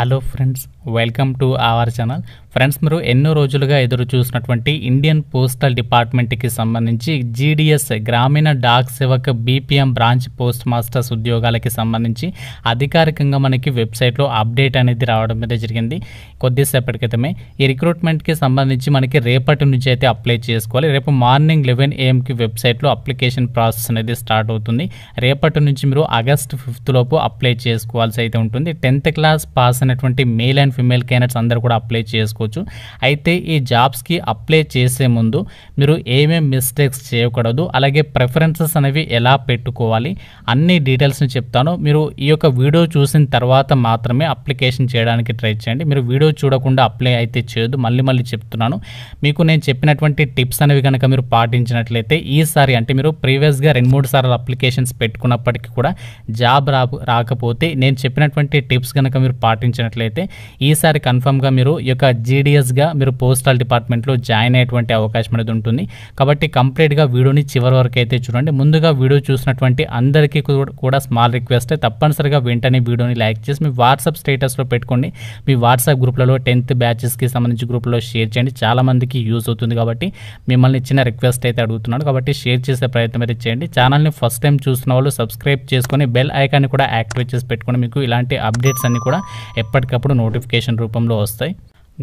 hello friends welcome to our channel friends మీరు ఎన్నో రోజులుగా ఎదురు చూసినటువంటి ఇండియన్ పోస్టల్ డిపార్ట్మెంట్కి సంబంధించి GDS Gramin Dak Sevak BPM branch post masters ఉద్యోగాలకి సంబంధించి అధికారికంగా మనకి వెబ్సైట్లో అప్డేట్ అనేది రావడం అయితే జరిగింది కొద్దిసేపటి క్రితమే ఈ రిక్రూట్మెంట్కి సంబంధించి మనకి రేపటి నుంచి అయితే అప్లై చేసుకోవాలి రేపు మార్నింగ్ లెవెన్ ఏఎంకి వెబ్సైట్లో అప్లికేషన్ ప్రాసెస్ అనేది స్టార్ట్ అవుతుంది రేపటి నుంచి మీరు ఆగస్ట్ ఫిఫ్త్ లోపు అప్లై చేసుకోవాల్సి అయితే ఉంటుంది టెన్త్ క్లాస్ పాస్ చేస్తున్నటువంటి మేల్ అండ్ ఫిమేల్ క్యాండిడేట్స్ అందరూ కూడా అప్లై చేసుకోవచ్చు అయితే ఈ జాబ్స్కి అప్లై చేసే ముందు మీరు ఏమేం మిస్టేక్స్ చేయకూడదు అలాగే ప్రిఫరెన్సెస్ అనేవి ఎలా పెట్టుకోవాలి అన్ని డీటెయిల్స్ని చెప్తాను మీరు ఈ యొక్క వీడియో చూసిన తర్వాత మాత్రమే అప్లికేషన్ చేయడానికి ట్రై చేయండి మీరు వీడియో చూడకుండా అప్లై అయితే చేయదు మళ్ళీ మళ్ళీ చెప్తున్నాను మీకు నేను చెప్పినటువంటి టిప్స్ అనేవి కనుక మీరు పాటించినట్లయితే ఈసారి అంటే మీరు ప్రీవియస్గా రెండు మూడు సార్లు అప్లికేషన్స్ పెట్టుకున్నప్పటికీ కూడా జాబ్ రా రాకపోతే నేను చెప్పినటువంటి టిప్స్ కనుక మీరు పాటించ గమనించినట్లయితే ఈసారి కన్ఫర్మ్గా మీరు ఈ యొక్క జీడిఎస్గా మీరు పోస్టల్ డిపార్ట్మెంట్లో జాయిన్ అయ్యేటువంటి అవకాశం అనేది ఉంటుంది కాబట్టి కంప్లీట్గా వీడియోని చివరి వరకు అయితే చూడండి ముందుగా వీడియో చూసినటువంటి అందరికీ కూడా స్మాల్ రిక్వెస్ట్ తప్పనిసరిగా వెంటనే వీడియోని లైక్ చేసి మీ వాట్సాప్ స్టేటస్లో పెట్టుకోండి మీ వాట్సాప్ గ్రూప్లలో టెన్త్ బ్యాచెస్కి సంబంధించి గ్రూప్లో షేర్ చేయండి చాలామందికి యూజ్ అవుతుంది కాబట్టి మిమ్మల్ని ఇచ్చిన రిక్వెస్ట్ అయితే అడుగుతున్నాడు కాబట్టి షేర్ చేసే ప్రయత్నం అయితే చేయండి ఛానల్ని ఫస్ట్ టైం చూసిన వాళ్ళు సబ్స్క్రైబ్ చేసుకొని బెల్ ఐకాన్ని కూడా యాక్టివేట్ చేసి పెట్టుకోండి మీకు ఇలాంటి అప్డేట్స్ అన్ని కూడా ఎప్పటికప్పుడు నోటిఫికేషన్ రూపంలో వస్తాయి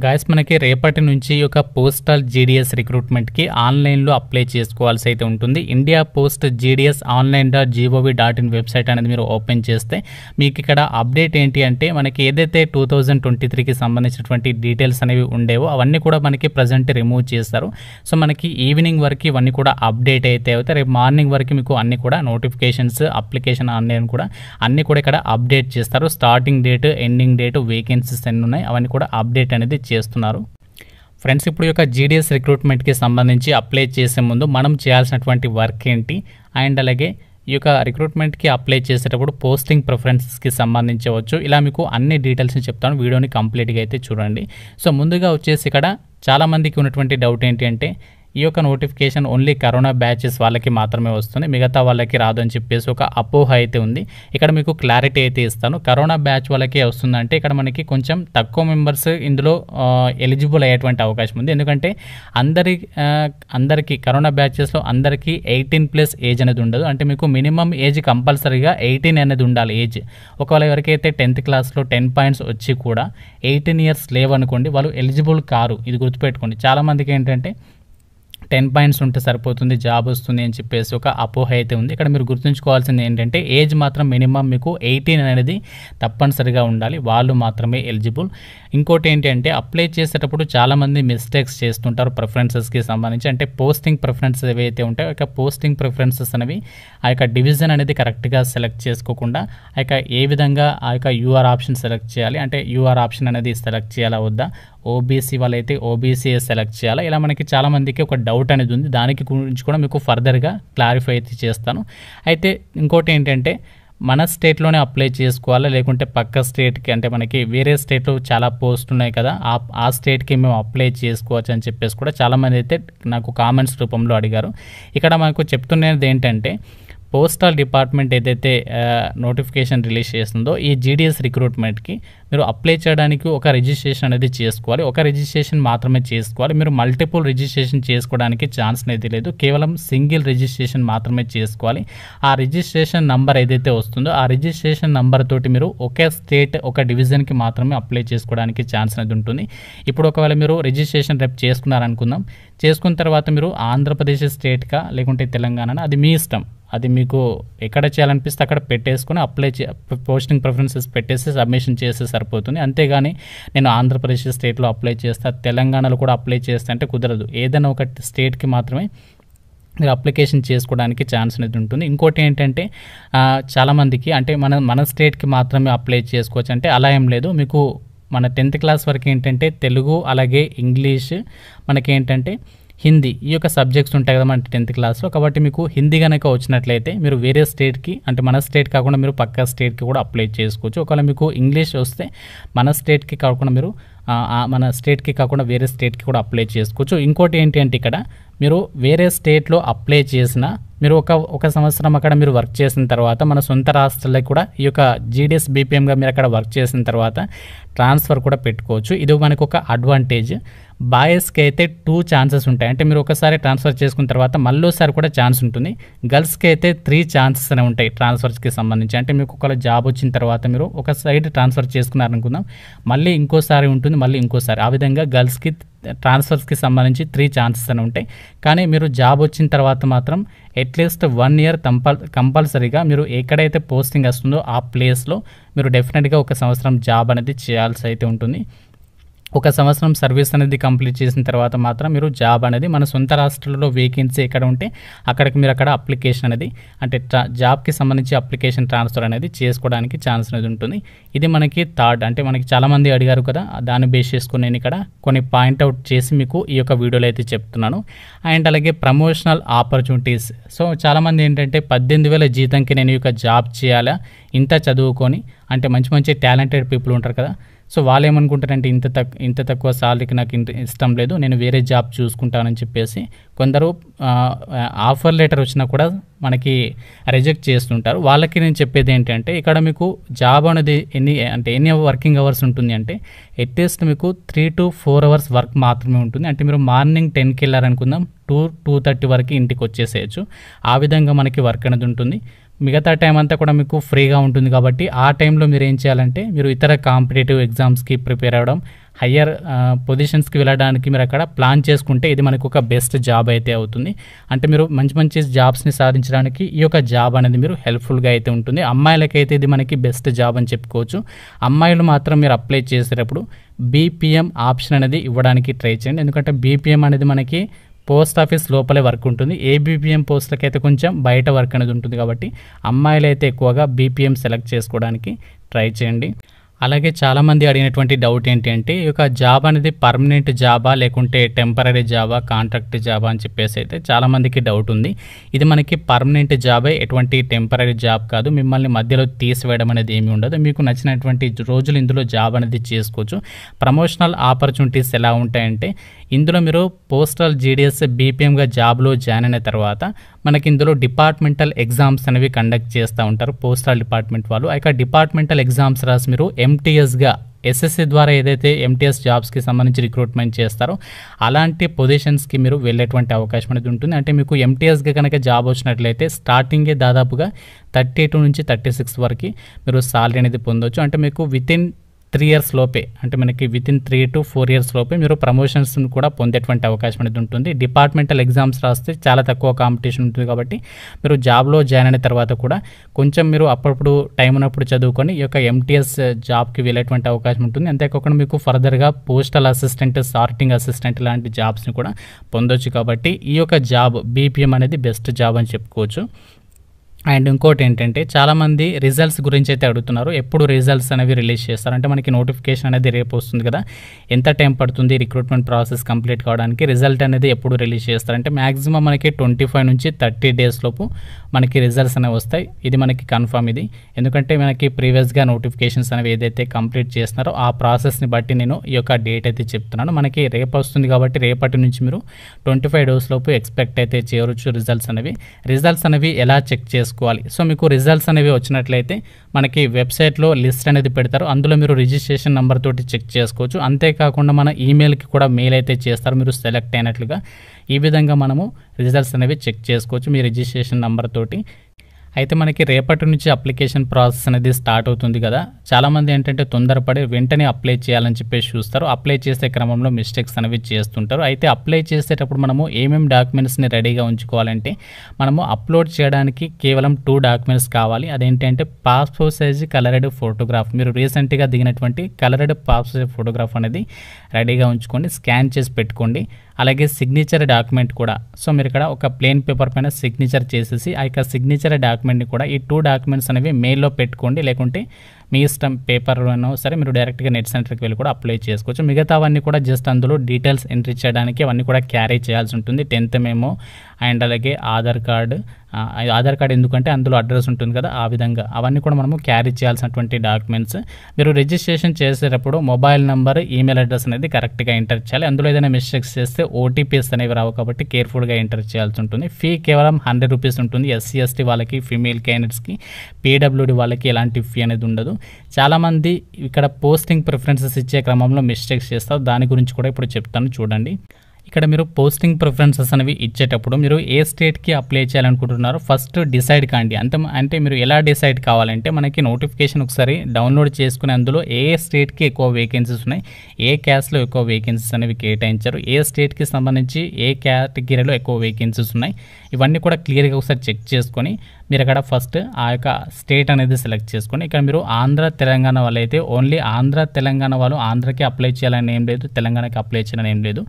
గాయస్ మనకి రేపటి నుంచి ఒక పోస్టల్ జీడిఎస్ రిక్రూట్మెంట్కి ఆన్లైన్లో అప్లై చేసుకోవాల్సి అయితే ఉంటుంది India post GDS online dot G O V dot in website అనేది మీరు ఓపెన్ చేస్తే మీకు ఇక్కడ అప్డేట్ ఏంటి అంటే మనకి ఏదైతే టూ థౌజండ్ ట్వంటీ త్రీకి సంబంధించినటువంటి డీటెయిల్స్ అనేవి ఉండేవో అవన్నీ కూడా మనకి ప్రజెంట్ రిమూవ్ చేస్తారు సో మనకి ఈవినింగ్ వరకు ఇవన్నీ కూడా అప్డేట్ అయితే అవుతాయి రేపు మార్నింగ్ వరకు మీకు అన్నీ కూడా నోటిఫికేషన్స్ అప్లికేషన్ ఆన్లైన్ కూడా అన్నీ కూడా ఇక్కడ అప్డేట్ చేస్తారు starting date ending date vacancies ఎన్ని ఉన్నాయి అవన్నీ కూడా అప్డేట్ అనేది చేస్తున్నారు ఫ్రెండ్స్ ఇప్పుడు యొక్క జీడిఎస్ రిక్రూట్మెంట్కి సంబంధించి అప్లై చేసే ముందు మనం చేయాల్సినటువంటి వర్క్ ఏంటి అండ్ అలాగే ఈ యొక్క రిక్రూట్మెంట్కి అప్లై చేసేటప్పుడు పోస్టింగ్ ప్రిఫరెన్సెస్కి సంబంధించవచ్చు ఇలా మీకు అన్ని డీటెయిల్స్ని చెప్తాను వీడియోని కంప్లీట్గా అయితే చూడండి సో ముందుగా వచ్చేసి ఇక్కడ చాలామందికి ఉన్నటువంటి డౌట్ ఏంటి అంటే ఈ యొక్క నోటిఫికేషన్ ఓన్లీ కరోనా బ్యాచెస్ వాళ్ళకి మాత్రమే వస్తుంది మిగతా వాళ్ళకి రాదు అని చెప్పేసి ఒక అపోహ అయితే ఉంది ఇక్కడ మీకు క్లారిటీ అయితే ఇస్తాను కరోనా బ్యాచ్ వాళ్ళకే వస్తుందంటే ఇక్కడ మనకి కొంచెం తక్కువ మెంబర్స్ ఇందులో ఎలిజిబుల్ అయ్యేటువంటి అవకాశం ఉంది ఎందుకంటే అందరి అందరికీ కరోనా బ్యాచెస్లో అందరికీ ఎయిటీన్ ప్లస్ ఏజ్ అనేది ఉండదు అంటే మీకు మినిమం ఏజ్ కంపల్సరీగా ఎయిటీన్ అనేది ఉండాలి ఏజ్ ఒకవేళ ఎవరికైతే టెన్త్ క్లాస్లో టెన్ పాయింట్స్ వచ్చి కూడా ఎయిటీన్ ఇయర్స్ లేవనుకోండి వాళ్ళు ఎలిజిబుల్ కారు ఇది గుర్తుపెట్టుకోండి చాలామందికి ఏంటంటే టెన్ పాయింట్స్ ఉంటే సరిపోతుంది జాబ్ వస్తుంది అని చెప్పేసి ఒక అపోహ అయితే ఉంది ఇక్కడ మీరు గుర్తుంచుకోవాల్సింది ఏంటంటే ఏజ్ మాత్రం మినిమం మీకు ఎయిటీన్ అనేది తప్పనిసరిగా ఉండాలి వాళ్ళు మాత్రమే ఎలిజిబుల్ ఇంకోటి ఏంటంటే అప్లై చేసేటప్పుడు చాలామంది మిస్టేక్స్ చేస్తుంటారు ప్రిఫరెన్సెస్కి సంబంధించి అంటే పోస్టింగ్ ప్రిఫరెన్సెస్ ఏవైతే ఉంటాయో ఆ పోస్టింగ్ ప్రిఫరెన్సెస్ అనేవి ఆ యొక్క డివిజన్ అనేది కరెక్ట్గా సెలెక్ట్ చేసుకోకుండా ఆ యొక్క ఏ విధంగా ఆ యొక్క యూఆర్ ఆప్షన్ సెలెక్ట్ చేయాలి అంటే యూఆర్ ఆప్షన్ అనేది సెలెక్ట్ చేయాలా వద్దా ఓబీసీ వాళ్ళైతే ఓబీసీ సెలెక్ట్ చేయాలా ఇలా మనకి చాలామందికి ఒక డౌట్ అనేది ఉంది దానికి గురించి కూడా మీకు ఫర్దర్గా క్లారిఫై అయితే చేస్తాను అయితే ఇంకోటి ఏంటంటే మన స్టేట్లోనే అప్లై చేసుకోవాలా లేకుంటే పక్క స్టేట్కి అంటే మనకి వేరే స్టేట్లో చాలా పోస్ట్ ఉన్నాయి కదా ఆ ఆ స్టేట్కి మేము అప్లై చేసుకోవచ్చు అని చెప్పేసి కూడా చాలామంది అయితే నాకు కామెంట్స్ రూపంలో అడిగారు ఇక్కడ మనకు చెప్తున్నది ఏంటంటే పోస్టల్ డిపార్ట్మెంట్ ఏదైతే నోటిఫికేషన్ రిలీజ్ చేస్తుందో ఈ జీడిఎస్ రిక్రూట్మెంట్కి మీరు అప్లై చేయడానికి ఒక రిజిస్ట్రేషన్ అనేది చేసుకోవాలి ఒక రిజిస్ట్రేషన్ మాత్రమే చేసుకోవాలి మీరు మల్టిపుల్ రిజిస్ట్రేషన్ చేసుకోవడానికి ఛాన్స్ అనేది లేదు కేవలం సింగిల్ రిజిస్ట్రేషన్ మాత్రమే చేసుకోవాలి ఆ రిజిస్ట్రేషన్ నంబర్ ఏదైతే వస్తుందో ఆ రిజిస్ట్రేషన్ నెంబర్ తోటి మీరు ఒకే స్టేట్ ఒక డివిజన్కి మాత్రమే అప్లై చేసుకోవడానికి ఛాన్స్ అనేది ఉంటుంది ఇప్పుడు ఒకవేళ మీరు రిజిస్ట్రేషన్ రేపు చేసుకున్నారనుకుందాం చేసుకున్న తర్వాత మీరు ఆంధ్రప్రదేశ్ స్టేట్గా లేకుంటే తెలంగాణ అది మీ ఇష్టం అది మీకు ఎక్కడ చేయాలనిపిస్తే అక్కడ పెట్టేసుకొని అప్లై చే పోస్టింగ్ ప్రిఫరెన్సెస్ పెట్టేసి సబ్మిషన్ చేస్తే సరిపోతుంది అంతేగాని నేను ఆంధ్రప్రదేశ్ స్టేట్లో అప్లై చేస్తా తెలంగాణలో కూడా అప్లై చేస్తా అంటే కుదరదు ఏదైనా ఒక స్టేట్కి మాత్రమే మీరు అప్లికేషన్ చేసుకోవడానికి ఛాన్స్ అనేది ఉంటుంది ఇంకోటి ఏంటంటే చాలామందికి అంటే మన మన స్టేట్కి మాత్రమే అప్లై చేసుకోవచ్చు అంటే అలా ఏం లేదు మీకు మన టెన్త్ క్లాస్ వరకు ఏంటంటే తెలుగు అలాగే ఇంగ్లీష్ మనకేంటంటే హిందీ ఈ యొక్క సబ్జెక్ట్స్ ఉంటాయి కదా మన టెన్త్ క్లాస్లో కాబట్టి మీకు హిందీ కనుక వచ్చినట్లయితే మీరు వేరే స్టేట్కి అంటే మన స్టేట్ కాకుండా మీరు పక్క స్టేట్కి కూడా అప్లై చేసుకోవచ్చు ఒకవేళ మీకు ఇంగ్లీష్ వస్తే మన స్టేట్కి కాకుండా మీరు మన స్టేట్కి కాకుండా వేరే స్టేట్కి కూడా అప్లై చేసుకోవచ్చు ఇంకోటి ఏంటి అంటే ఇక్కడ మీరు వేరే స్టేట్లో అప్లై చేసిన మీరు ఒక ఒక సంవత్సరం అక్కడ మీరు వర్క్ చేసిన తర్వాత మన సొంత రాష్ట్రాల్లో కూడా ఈ యొక్క జీడిఎస్ బీపీఎంగా మీరు అక్కడ వర్క్ చేసిన తర్వాత ట్రాన్స్ఫర్ కూడా పెట్టుకోవచ్చు ఇది మనకు ఒక అడ్వాంటేజ్ బాయ్స్కి అయితే టూ ఛాన్సెస్ ఉంటాయి అంటే మీరు ఒకసారి ట్రాన్స్ఫర్ చేసుకున్న తర్వాత మళ్ళీసారి కూడా ఛాన్స్ ఉంటుంది గర్ల్స్కి అయితే త్రీ ఛాన్సెస్ అనే ఉంటాయి ట్రాన్స్ఫర్స్కి సంబంధించి అంటే మీకు ఒకవేళ జాబ్ వచ్చిన తర్వాత మీరు ఒక సైడ్ ట్రాన్స్ఫర్ చేసుకున్నారనుకుందాం మళ్ళీ ఇంకోసారి ఉంటుంది మళ్ళీ ఇంకోసారి ఆ విధంగా గర్ల్స్కి ట్రాన్స్ఫర్స్కి సంబంధించి త్రీ ఛాన్సెస్ అనే ఉంటాయి కానీ మీరు జాబ్ వచ్చిన తర్వాత మాత్రం అట్లీస్ట్ వన్ ఇయర్ కంపల్ కంపల్సరీగా మీరు ఎక్కడైతే పోస్టింగ్ వస్తుందో ఆ ప్లేస్లో మీరు డెఫినెట్గా ఒక సంవత్సరం జాబ్ అనేది చేయాల్సి అయితే ఉంటుంది ఒక సంవత్సరం సర్వీస్ అనేది కంప్లీట్ చేసిన తర్వాత మాత్రం మీరు జాబ్ అనేది మన సొంత రాష్ట్రంలో వేకెన్సీ ఎక్కడ ఉంటే అక్కడికి మీరు అక్కడ అప్లికేషన్ అనేది అంటే ట్రా జాబ్కి సంబంధించి అప్లికేషన్ ట్రాన్స్ఫర్ అనేది చేసుకోవడానికి ఛాన్స్ అనేది ఉంటుంది ఇది మనకి థర్డ్ అంటే మనకి చాలామంది అడిగారు కదా దాన్ని బేస్ చేసుకుని నేను ఇక్కడ కొన్ని పాయింట్అవుట్ చేసి మీకు ఈ యొక్క వీడియోలో అయితే చెప్తున్నాను అండ్ అలాగే ప్రమోషనల్ ఆపర్చునిటీస్ సో చాలామంది ఏంటంటే పద్దెనిమిది వేల జీతంకి నేను ఈ యొక్క జాబ్ చేయాలా ఇంత చదువుకొని అంటే మంచి మంచి టాలెంటెడ్ పీపుల్ ఉంటారు కదా సో వాళ్ళు ఏమనుకుంటారంటే ఇంత తక్ ఇంత తక్కువ సాలరీకి నాకు ఇంత ఇష్టం లేదు నేను వేరే జాబ్ చూసుకుంటానని చెప్పేసి కొందరు ఆఫర్ లెటర్ వచ్చినా కూడా మనకి రిజెక్ట్ చేస్తుంటారు వాళ్ళకి నేను చెప్పేది ఏంటంటే ఇక్కడ మీకు జాబ్ అనేది ఎన్ని అంటే ఎన్ని వర్కింగ్ అవర్స్ ఉంటుంది అంటే ఎట్లీస్ట్ మీకు three to four hours work మాత్రమే ఉంటుంది అంటే మీరు మార్నింగ్ టెన్కి వెళ్ళారనుకుందాం టూ టూ థర్టీ వరకు ఇంటికి వచ్చేసేయచ్చు ఆ విధంగా మనకి వర్క్ అనేది ఉంటుంది మిగతా టైం అంతా కూడా మీకు ఫ్రీగా ఉంటుంది కాబట్టి ఆ టైంలో మీరు ఏం చేయాలంటే మీరు ఇతర కాంపిటేటివ్ ఎగ్జామ్స్కి ప్రిపేర్ అవ్వడం హయ్యర్ పొజిషన్స్కి వెళ్ళడానికి మీరు అక్కడ ప్లాన్ చేసుకుంటే ఇది మనకు ఒక బెస్ట్ జాబ్ అయితే అవుతుంది అంటే మీరు మంచి మంచి జాబ్స్ని సాధించడానికి ఈ యొక్క జాబ్ అనేది మీరు హెల్ప్ఫుల్గా అయితే ఉంటుంది అమ్మాయిలకైతే ఇది మనకి బెస్ట్ జాబ్ అని చెప్పుకోవచ్చు అమ్మాయిలు మాత్రం మీరు అప్లై చేసేటప్పుడు బీపీఎం ఆప్షన్ అనేది ఇవ్వడానికి ట్రై చేయండి ఎందుకంటే బీపీఎం అనేది మనకి పోస్ట్ ఆఫీస్ లోపలే వర్క్ ఉంటుంది ఏబీపీఎం పోస్టులకైతే కొంచెం బయట వర్క్ అనేది ఉంటుంది కాబట్టి అమ్మాయిలు అయితే ఎక్కువగా బీపీఎం సెలెక్ట్ చేసుకోవడానికి ట్రై చేయండి అలాగే చాలామంది అడిగినటువంటి డౌట్ ఏంటి అంటే ఈ యొక్క జాబ్ అనేది పర్మనెంట్ జాబా లేకుంటే టెంపరీ జాబా కాంట్రాక్ట్ జాబా అని చెప్పేసి అయితే చాలామందికి డౌట్ ఉంది ఇది మనకి పర్మనెంట్ జాబే ఎటువంటి టెంపరీ జాబ్ కాదు మిమ్మల్ని మధ్యలో తీసివేయడం అనేది ఏమి ఉండదు మీకు నచ్చినటువంటి రోజులు ఇందులో జాబ్ అనేది చేసుకోవచ్చు ప్రమోషనల్ ఆపర్చునిటీస్ ఎలా ఉంటాయంటే ఇందులో మీరు పోస్టల్ జీడిఎస్ బీపీఎంగా జాబ్లో జాయిన్ అయిన తర్వాత మనకి ఇందులో డిపార్ట్మెంటల్ ఎగ్జామ్స్ అనేవి కండక్ట్ చేస్తూ ఉంటారు పోస్టల్ డిపార్ట్మెంట్ వాళ్ళు అయితే డిపార్ట్మెంటల్ ఎగ్జామ్స్ రాసి మీరు ఎంటీఎస్గా ఎస్ఎస్సి ద్వారా ఏదైతే ఎంటీఎస్ జాబ్స్కి సంబంధించి రిక్రూట్మెంట్ చేస్తారో అలాంటి పొజిషన్స్కి మీరు వెళ్ళేటువంటి అవకాశం అనేది ఉంటుంది అంటే మీకు ఎంటీఎస్గా కనుక జాబ్ వచ్చినట్లయితే స్టార్టింగే దాదాపుగా థర్టీ టూ నుంచి థర్టీ సిక్స్ వరకు మీరు సాలరీ అనేది పొందొచ్చు అంటే మీకు వితిన్ త్రీ ఇయర్స్ లోపే అంటే మనకి within three to four years లోపే మీరు ప్రమోషన్స్ కూడా పొందేటువంటి అవకాశం అనేది ఉంటుంది డిపార్ట్మెంటల్ ఎగ్జామ్స్ రాస్తే చాలా తక్కువ కాంపిటీషన్ ఉంటుంది కాబట్టి మీరు జాబ్లో జాయిన్ అయిన తర్వాత కూడా కొంచెం మీరు అప్పుడప్పుడు టైం ఉన్నప్పుడు చదువుకొని ఈ యొక్క ఎంటీఎస్ జాబ్కి uh, వెళ్ళేటువంటి అవకాశం ఉంటుంది అంతేకాకుండా మీకు ఫర్దర్గా పోస్టల్ అసిస్టెంట్ సార్టింగ్ అసిస్టెంట్ లాంటి జాబ్స్ని కూడా పొందొచ్చు కాబట్టి ఈ యొక్క జాబ్ బీపీఎం అనేది బెస్ట్ జాబ్ అని చెప్పుకోవచ్చు అండ్ ఇంకోటి ఏంటంటే చాలామంది రిజల్ట్స్ గురించి అయితే అడుగుతున్నారు ఎప్పుడు రిజల్ట్స్ అనేవి రిలీజ్ చేస్తారు అంటే మనకి నోటిఫికేషన్ అనేది రేపు వస్తుంది కదా ఎంత టైం పడుతుంది రిక్రూట్మెంట్ ప్రాసెస్ కంప్లీట్ కావడానికి రిజల్ట్ అనేది ఎప్పుడు రిలీజ్ చేస్తారు అంటే మ్యాక్సిమం మనకి ట్వంటీ ఫైవ్ నుంచి థర్టీ డేస్ లోపు మనకి రిజల్ట్స్ అనేవి వస్తాయి ఇది మనకి కన్ఫర్మ్ ఇది ఎందుకంటే మనకి ప్రీవియస్గా నోటిఫికేషన్స్ అనేవి ఏదైతే కంప్లీట్ చేస్తున్నారో ఆ ప్రాసెస్ని బట్టి నేను ఈ యొక్క డేట్ అయితే చెప్తున్నాను మనకి రేపు వస్తుంది కాబట్టి రేపటి నుంచి మీరు ట్వంటీ ఫైవ్ డేస్ లోపు ఎక్స్పెక్ట్ అయితే చేయవచ్చు రిజల్ట్స్ అనేవి రిజల్ట్స్ అనేవి ఎలా చెక్ చేసుకో చేసుకోవాలి సో మీకు రిజల్ట్స్ అనేవి వచ్చినట్లయితే మనకి వెబ్సైట్లో లిస్ట్ అనేది పెడతారు అందులో మీరు రిజిస్ట్రేషన్ నెంబర్ తోటి చెక్ చేసుకోవచ్చు అంతేకాకుండా మన ఈమెయిల్కి కూడా మెయిల్ అయితే చేస్తారు మీరు సెలెక్ట్ అయినట్లుగా ఈ విధంగా మనము రిజల్ట్స్ అనేవి చెక్ చేసుకోవచ్చు మీ రిజిస్ట్రేషన్ నెంబర్ తోటి అయితే మనకి రేపటి నుంచి అప్లికేషన్ ప్రాసెస్ అనేది స్టార్ట్ అవుతుంది కదా చాలామంది ఏంటంటే తొందరపడి వెంటనే అప్లై చేయాలని చెప్పేసి చూస్తారు అప్లై చేసే క్రమంలో మిస్టేక్స్ అనేవి చేస్తుంటారు అయితే అప్లై చేసేటప్పుడు మనము ఏమేమి డాక్యుమెంట్స్ని రెడీగా ఉంచుకోవాలంటే మనము అప్లోడ్ చేయడానికి కేవలం టూ డాక్యుమెంట్స్ కావాలి అదేంటంటే పాస్పోర్ట్ సైజ్ కలరెడ్ ఫోటోగ్రాఫ్ మీరు రీసెంట్గా దిగినటువంటి కలరెడ్ పాస్పోర్ట్ సైజ్ ఫోటోగ్రాఫ్ అనేది రెడీగా ఉంచుకోండి స్కాన్ చేసి పెట్టుకోండి అలాగే సిగ్నేచర్ డాక్యుమెంట్ కూడా సో మీరు ఇక్కడ ఒక ప్లేన్ పేపర్ పైన సిగ్నేచర్ చేసేసి ఆ యొక్క సిగ్నేచర్ డాక్యుమెంట్ని కూడా ఈ టూ డాక్యుమెంట్స్ అనేవి మెయిల్లో పెట్టుకోండి లేకుంటే మీ ఇష్టం పేపర్లోనో సరే మీరు డైరెక్ట్గా నెట్ సెంటర్కి వెళ్ళి కూడా అప్లై చేసుకోవచ్చు మిగతావన్నీ కూడా జస్ట్ అందులో డీటెయిల్స్ ఎంట్రీ చేయడానికి అవన్నీ కూడా క్యారీ చేయాల్సి ఉంటుంది టెన్త్ మేము అండ్ అలాగే ఆధార్ కార్డు ఆధార్ కార్డు ఎందుకంటే అందులో అడ్రస్ ఉంటుంది కదా ఆ విధంగా అవన్నీ కూడా మనము క్యారీ చేయాల్సినటువంటి డాక్యుమెంట్స్ మీరు రిజిస్ట్రేషన్ చేసేటప్పుడు మొబైల్ నెంబర్ ఈమెయిల్ అడ్రస్ అనేది కరెక్ట్గా ఎంటర్ చేయాలి అందులో ఏదైనా మిస్టేక్స్ చేస్తే ఓటీపీస్ అనేవి రావు కాబట్టి కేర్ఫుల్గా ఎంటర్ చేయాల్సి ఉంటుంది ఫీ కేవలం హండ్రెడ్ రూపీస్ ఉంటుంది ఎస్సీ ఎస్టీ వాళ్ళకి ఫీమేల్ క్యాండిడేట్స్కి పీడబ్ల్యూడీ వాళ్ళకి ఎలాంటి ఫీ అనేది ఉండదు చాలామంది ఇక్కడ పోస్టింగ్ ప్రిఫరెన్సెస్ ఇచ్చే క్రమంలో మిస్టేక్స్ చేస్తారు దాని గురించి కూడా ఇప్పుడు చెప్తాను చూడండి ఇక్కడ మీరు పోస్టింగ్ ప్రిఫరెన్సెస్ అనేవి ఇచ్చేటప్పుడు మీరు ఏ స్టేట్కి అప్లై చేయాలనుకుంటున్నారో ఫస్ట్ డిసైడ్ కాండి అంత అంటే మీరు ఎలా డిసైడ్ కావాలంటే మనకి నోటిఫికేషన్ ఒకసారి డౌన్లోడ్ చేసుకుని అందులో ఏ స్టేట్కి ఎక్కువ వేకెన్సీస్ ఉన్నాయి ఏ క్యాస్ట్లో ఎక్కువ వేకెన్సీస్ అనేవి కేటాయించారు ఏ స్టేట్కి సంబంధించి ఏ కేటగిరీలో ఎక్కువ వేకెన్సీస్ ఉన్నాయి ఇవన్నీ కూడా క్లియర్గా ఒకసారి చెక్ చేసుకొని మీరు అక్కడ ఫస్ట్ ఆ యొక్క స్టేట్ అనేది సెలెక్ట్ చేసుకోండి ఇక్కడ మీరు ఆంధ్ర తెలంగాణ వాళ్ళు అయితే ఓన్లీ ఆంధ్ర తెలంగాణ వాళ్ళు ఆంధ్రకి అప్లై చేయాలని ఏం లేదు తెలంగాణకి అప్లై చేయాలని ఏం లేదు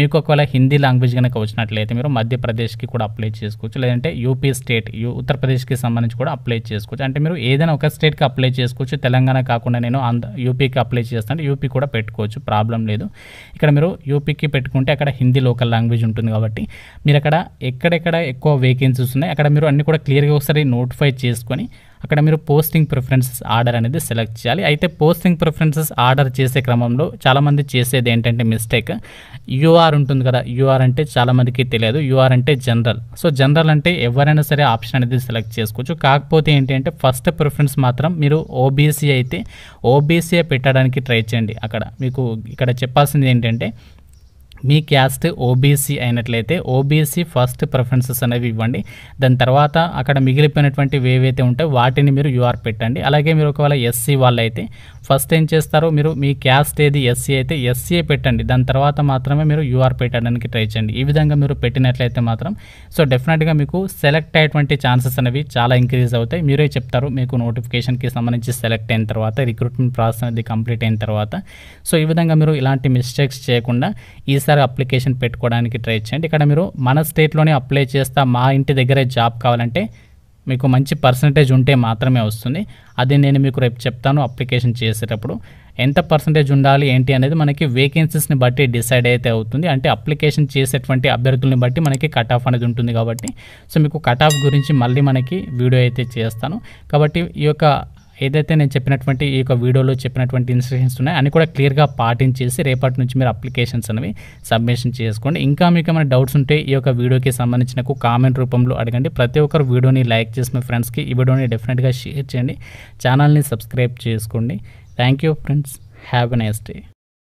మీకు ఒకవేళ హిందీ లాంగ్వేజ్ కనుక వచ్చినట్లయితే మీరు మధ్యప్రదేశ్కి కూడా అప్లై చేసుకోవచ్చు లేదంటే యూపీ స్టేట్ యూ ఉత్తరప్రదేశ్కి సంబంధించి కూడా అప్లై చేసుకోవచ్చు అంటే మీరు ఏదైనా ఒక స్టేట్కి అప్లై చేసుకోవచ్చు తెలంగాణ కాకుండా నేను ఆంధ్ర యూపీకి అప్లై చేస్తాను యూపీ కూడా పెట్టుకోవచ్చు ప్రాబ్లం లేదు ఇక్కడ మీరు యూపీకి పెట్టుకుంటే అక్కడ హిందీ లోకల్ లాంగ్వేజ్ ఉంటుంది కాబట్టి మీరు అక్కడ ఎక్కడెక్కడ ఎక్కువ వేకెన్సీస్ ఉన్నాయి అక్కడ మీరు అన్ని కూడా క్లియర్గా ఒకసారి నోటిఫై చేసుకొని అక్కడ మీరు పోస్టింగ్ ప్రిఫరెన్సెస్ ఆర్డర్ అనేది సెలెక్ట్ చేయాలి అయితే పోస్టింగ్ ప్రిఫరెన్సెస్ ఆర్డర్ చేసే క్రమంలో చాలామంది చేసేది ఏంటంటే మిస్టేక్ యూఆర్ ఉంటుంది కదా యూఆర్ అంటే చాలామందికి తెలియదు యూఆర్ అంటే జనరల్ సో జనరల్ అంటే ఎవరైనా సరే ఆప్షన్ అనేది సెలెక్ట్ చేసుకోవచ్చు కాకపోతే ఏంటంటే ఫస్ట్ ప్రిఫరెన్స్ మాత్రం మీరు ఓబీసీ అయితే ఓబీసీ పెట్టడానికి ట్రై చేయండి అక్కడ మీకు ఇక్కడ చెప్పాల్సింది ఏంటంటే మీ క్యాస్ట్ ఓబీసీ అయినట్లయితే ఓబీసీ ఫస్ట్ ప్రిఫరెన్సెస్ అనేవి ఇవ్వండి దాని తర్వాత అక్కడ మిగిలిపోయినటువంటి ఏవైతే ఉంటాయో వాటిని మీరు యూఆర్ పెట్టండి అలాగే మీరు ఒకవేళ ఎస్సీ అయితే ఫస్ట్ ఏం చేస్తారో మీరు మీ క్యాస్ట్ ఏది ఎస్సీ అయితే ఎస్సీఏ పెట్టండి దాని తర్వాత మాత్రమే మీరు యూఆర్ పెట్టడానికి ట్రై చేయండి ఈ విధంగా మీరు పెట్టినట్లయితే మాత్రం సో డెఫినెట్గా మీకు సెలెక్ట్ అయ్యేటువంటి ఛాన్సెస్ అనేవి చాలా ఇంక్రీజ్ అవుతాయి మీరే చెప్తారు మీకు నోటిఫికేషన్కి సంబంధించి సెలెక్ట్ అయిన తర్వాత రిక్రూట్మెంట్ ప్రాసెస్ అనేది కంప్లీట్ అయిన తర్వాత సో ఈ విధంగా మీరు ఇలాంటి మిస్టేక్స్ చేయకుండా ఈసారి ఒకసారి అప్లికేషన్ పెట్టుకోవడానికి ట్రై చేయండి ఇక్కడ మీరు మన స్టేట్లోనే అప్లై చేస్తా మా ఇంటి దగ్గరే జాబ్ కావాలంటే మీకు మంచి పర్సంటేజ్ ఉంటే మాత్రమే వస్తుంది అది నేను మీకు రేపు చెప్తాను అప్లికేషన్ చేసేటప్పుడు ఎంత పర్సంటేజ్ ఉండాలి ఏంటి అనేది మనకి వేకెన్సీస్ని బట్టి డిసైడ్ అయితే అవుతుంది అంటే అప్లికేషన్ చేసేటువంటి అభ్యర్థుల్ని బట్టి మనకి కట్ ఆఫ్ అనేది ఉంటుంది కాబట్టి సో మీకు కట్ ఆఫ్ గురించి మళ్ళీ మనకి వీడియో అయితే చేస్తాను కాబట్టి ఈ యొక్క ఏదైతే నేను చెప్పినటువంటి ఈ యొక్క వీడియోలో చెప్పినటువంటి ఇన్స్ట్రక్షన్స్ ఉన్నాయి అన్ని కూడా క్లియర్గా పాటించేసి రేపటి నుంచి మీరు అప్లికేషన్స్ అనేవి సబ్మిషన్ చేసుకోండి ఇంకా మీకు ఏమైనా డౌట్స్ ఉంటే ఈ యొక్క వీడియోకి సంబంధించిన కామెంట్ రూపంలో అడగండి ప్రతి ఒక్కరు వీడియోని లైక్ చేసి మీ ఫ్రెండ్స్కి ఈ వీడియోని డెఫినెట్గా షేర్ చేయండి ఛానల్ని సబ్స్క్రైబ్ చేసుకోండి thank you friends have nice day